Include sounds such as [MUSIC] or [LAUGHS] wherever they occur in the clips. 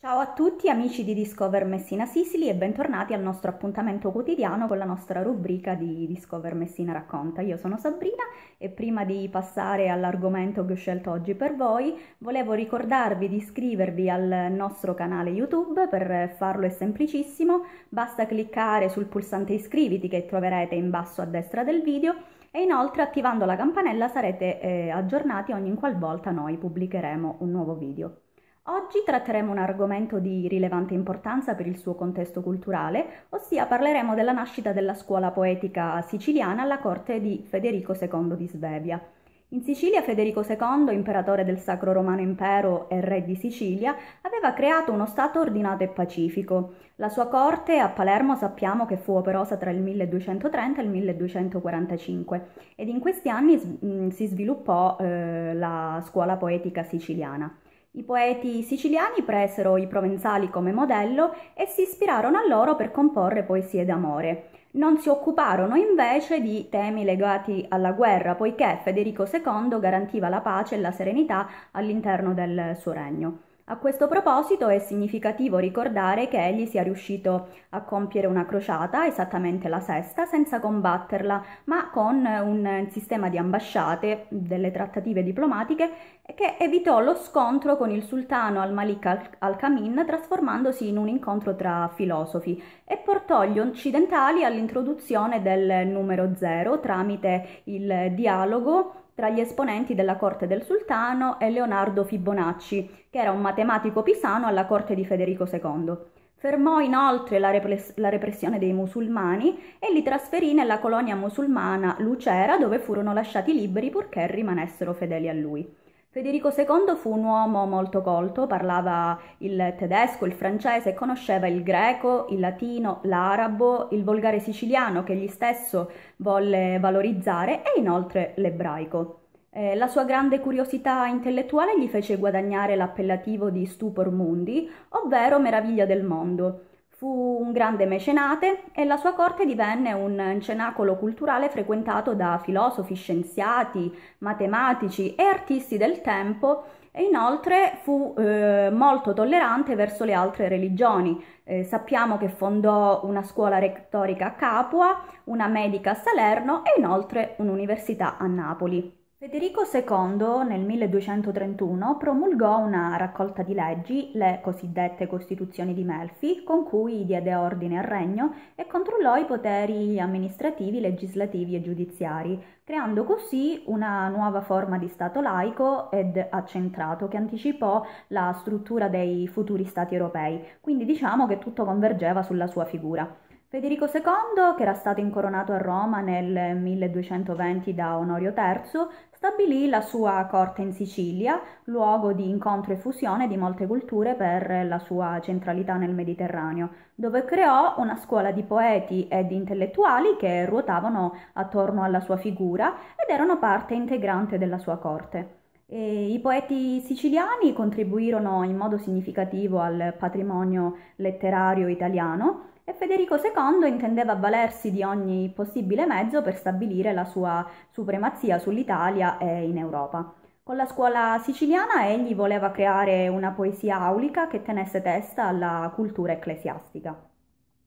Ciao a tutti amici di Discover Messina Sicily e bentornati al nostro appuntamento quotidiano con la nostra rubrica di Discover Messina Racconta. Io sono Sabrina e prima di passare all'argomento che ho scelto oggi per voi, volevo ricordarvi di iscrivervi al nostro canale YouTube, per farlo è semplicissimo, basta cliccare sul pulsante iscriviti che troverete in basso a destra del video e inoltre attivando la campanella sarete eh, aggiornati ogni qualvolta noi pubblicheremo un nuovo video. Oggi tratteremo un argomento di rilevante importanza per il suo contesto culturale, ossia parleremo della nascita della scuola poetica siciliana alla corte di Federico II di Svevia. In Sicilia Federico II, imperatore del Sacro Romano Impero e re di Sicilia, aveva creato uno Stato ordinato e pacifico. La sua corte a Palermo sappiamo che fu operosa tra il 1230 e il 1245 ed in questi anni si sviluppò eh, la scuola poetica siciliana. I poeti siciliani presero i provenzali come modello e si ispirarono a loro per comporre poesie d'amore. Non si occuparono invece di temi legati alla guerra, poiché Federico II garantiva la pace e la serenità all'interno del suo regno. A questo proposito è significativo ricordare che egli sia riuscito a compiere una crociata, esattamente la sesta, senza combatterla, ma con un sistema di ambasciate, delle trattative diplomatiche, che evitò lo scontro con il sultano al-Malik al-Kamin, trasformandosi in un incontro tra filosofi, e portò gli occidentali all'introduzione del numero zero tramite il dialogo tra gli esponenti della corte del sultano e Leonardo Fibonacci, che era un matematico pisano alla corte di Federico II. Fermò inoltre la, repres- la repressione dei musulmani e li trasferì nella colonia musulmana Lucera dove furono lasciati liberi purché rimanessero fedeli a lui. Federico II fu un uomo molto colto, parlava il tedesco, il francese, conosceva il greco, il latino, l'arabo, il volgare siciliano che egli stesso volle valorizzare e inoltre l'ebraico. Eh, la sua grande curiosità intellettuale gli fece guadagnare l'appellativo di Stupor Mundi, ovvero meraviglia del mondo. Fu un grande mecenate e la sua corte divenne un cenacolo culturale frequentato da filosofi, scienziati, matematici e artisti del tempo e inoltre fu eh, molto tollerante verso le altre religioni. Eh, sappiamo che fondò una scuola rettorica a Capua, una medica a Salerno e inoltre un'università a Napoli. Federico II nel 1231 promulgò una raccolta di leggi, le cosiddette Costituzioni di Melfi, con cui diede ordine al regno e controllò i poteri amministrativi, legislativi e giudiziari, creando così una nuova forma di Stato laico ed accentrato che anticipò la struttura dei futuri Stati europei, quindi diciamo che tutto convergeva sulla sua figura. Federico II, che era stato incoronato a Roma nel 1220 da Onorio III, stabilì la sua corte in Sicilia, luogo di incontro e fusione di molte culture per la sua centralità nel Mediterraneo, dove creò una scuola di poeti e di intellettuali che ruotavano attorno alla sua figura ed erano parte integrante della sua corte. E I poeti siciliani contribuirono in modo significativo al patrimonio letterario italiano e Federico II intendeva avvalersi di ogni possibile mezzo per stabilire la sua supremazia sull'Italia e in Europa. Con la scuola siciliana egli voleva creare una poesia aulica che tenesse testa alla cultura ecclesiastica.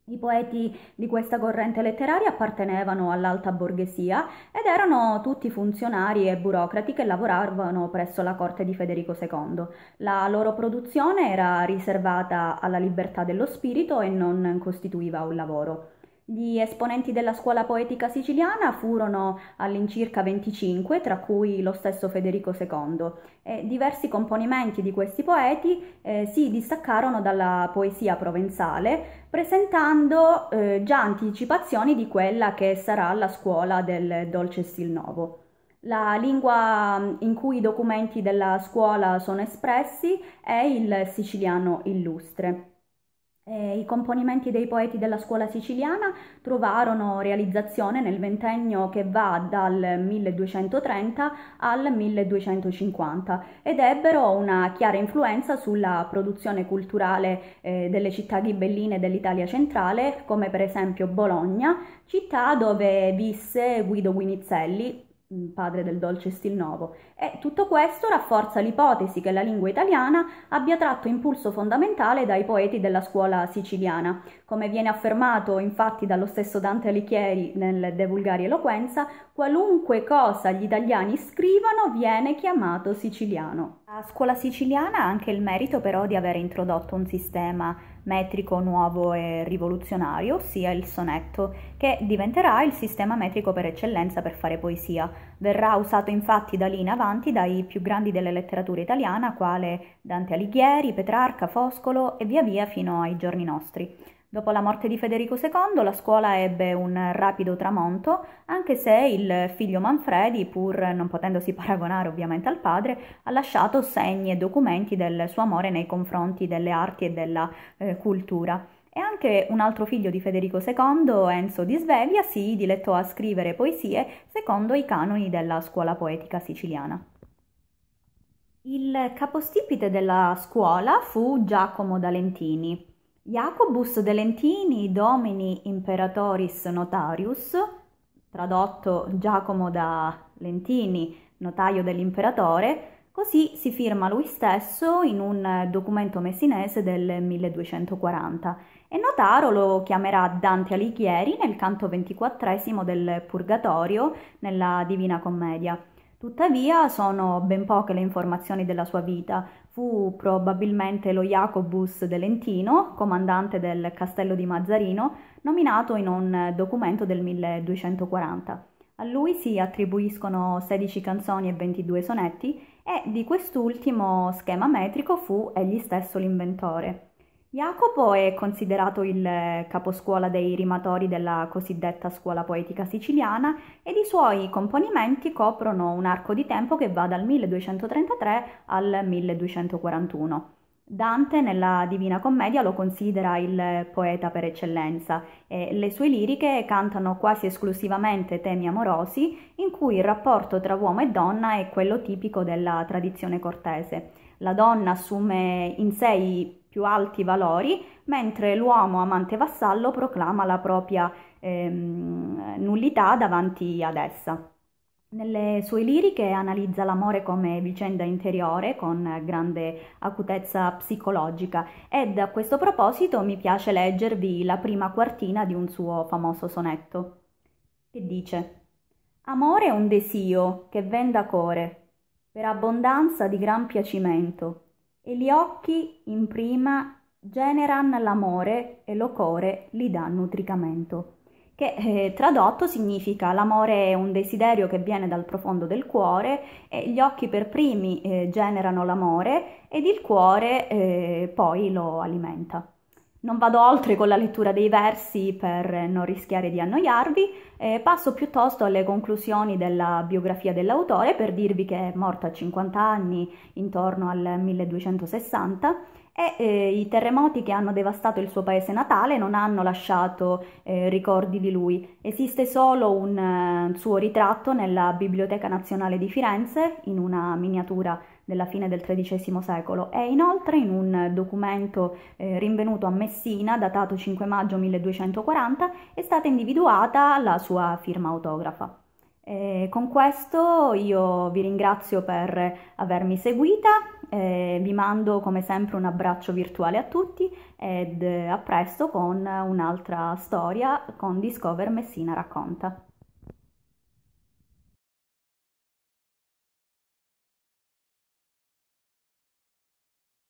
I poeti di questa corrente letteraria appartenevano all'alta borghesia ed erano tutti funzionari e burocrati che lavoravano presso la corte di Federico II. La loro produzione era riservata alla libertà dello spirito e non costituiva un lavoro. Gli esponenti della scuola poetica siciliana furono all'incirca 25, tra cui lo stesso Federico II, e diversi componimenti di questi poeti eh, si distaccarono dalla poesia provenzale, presentando eh, già anticipazioni di quella che sarà la scuola del dolce stil nuovo. La lingua mm, in cui i documenti della scuola sono espressi è il siciliano illustre. Eh, I componimenti dei poeti della scuola siciliana trovarono realizzazione nel ventennio che va dal 1230 al 1250 ed ebbero una chiara influenza sulla produzione culturale eh, delle città ghibelline dell'Italia centrale, come per esempio Bologna, città dove visse Guido Guinizelli, Mm, padre del dolce stil novo, E tutto questo rafforza l'ipotesi che la lingua italiana abbia tratto impulso fondamentale dai poeti della scuola siciliana, come viene affermato infatti dallo stesso Dante Alighieri nel De Vulgari Eloquenza, qualunque cosa gli italiani scrivano viene chiamato siciliano. La scuola siciliana ha anche il merito però di aver introdotto un sistema metrico nuovo e rivoluzionario, ossia il sonetto, che diventerà il sistema metrico per eccellenza per fare poesia. Verrà usato infatti da lì in avanti dai più grandi della letteratura italiana, quale Dante Alighieri, Petrarca, Foscolo e via via fino ai giorni nostri. Dopo la morte di Federico II la scuola ebbe un rapido tramonto, anche se il figlio Manfredi, pur non potendosi [LAUGHS] paragonare ovviamente al padre, ha lasciato segni e documenti del suo amore nei confronti delle arti e della eh, cultura. E anche un altro figlio di Federico II, Enzo di Svevia, si dilettò a scrivere poesie secondo i canoni della scuola poetica siciliana. Il capostipite della scuola fu Giacomo D'Alentini, Jacobus de Lentini, Domini Imperatoris Notarius, tradotto Giacomo da Lentini, notaio dell'imperatore, così si firma lui stesso in un documento messinese del 1240 e Notaro lo chiamerà Dante Alighieri nel canto 24 del Purgatorio nella Divina Commedia. Tuttavia sono ben poche le informazioni della sua vita. Fu probabilmente lo Jacobus de Lentino, comandante del castello di Mazzarino, nominato in un documento del 1240. A lui si attribuiscono 16 canzoni e 22 sonetti e di quest'ultimo schema metrico fu egli stesso l'inventore. Jacopo è considerato il eh, caposcuola dei rimatori della cosiddetta scuola poetica siciliana ed i suoi componimenti coprono un arco di tempo che va dal 1233 al 1241. Dante nella Divina Commedia lo considera il poeta per eccellenza e le sue liriche cantano quasi esclusivamente temi amorosi in cui il rapporto tra uomo e donna è quello tipico della tradizione cortese. La donna assume in sé i più alti valori, mentre l'uomo amante vassallo proclama la propria ehm, nullità davanti ad essa. Nelle sue liriche analizza l'amore come vicenda interiore con grande acutezza psicologica ed a questo proposito mi piace leggervi la prima quartina di un suo famoso sonetto, che dice Amore è un desio che venda core, per abbondanza di gran piacimento, e gli occhi in prima generan l'amore e lo cuore li dà nutricamento, che eh, tradotto significa l'amore è un desiderio che viene dal profondo del cuore e gli occhi per primi eh, generano l'amore ed il cuore eh, poi lo alimenta. Non vado oltre con la lettura dei versi per non rischiare di annoiarvi, eh, passo piuttosto alle conclusioni della biografia dell'autore per dirvi che è morto a 50 anni, intorno al 1260, e eh, i terremoti che hanno devastato il suo paese natale non hanno lasciato eh, ricordi di lui. Esiste solo un eh, suo ritratto nella Biblioteca Nazionale di Firenze, in una miniatura della fine del XIII secolo e inoltre in un documento eh, rinvenuto a Messina, datato 5 maggio 1240, è stata individuata la sua firma autografa. E eh, con questo io vi ringrazio per avermi seguita eh, vi mando come sempre un abbraccio virtuale a tutti ed a presto con un'altra storia con Discover Messina Racconta.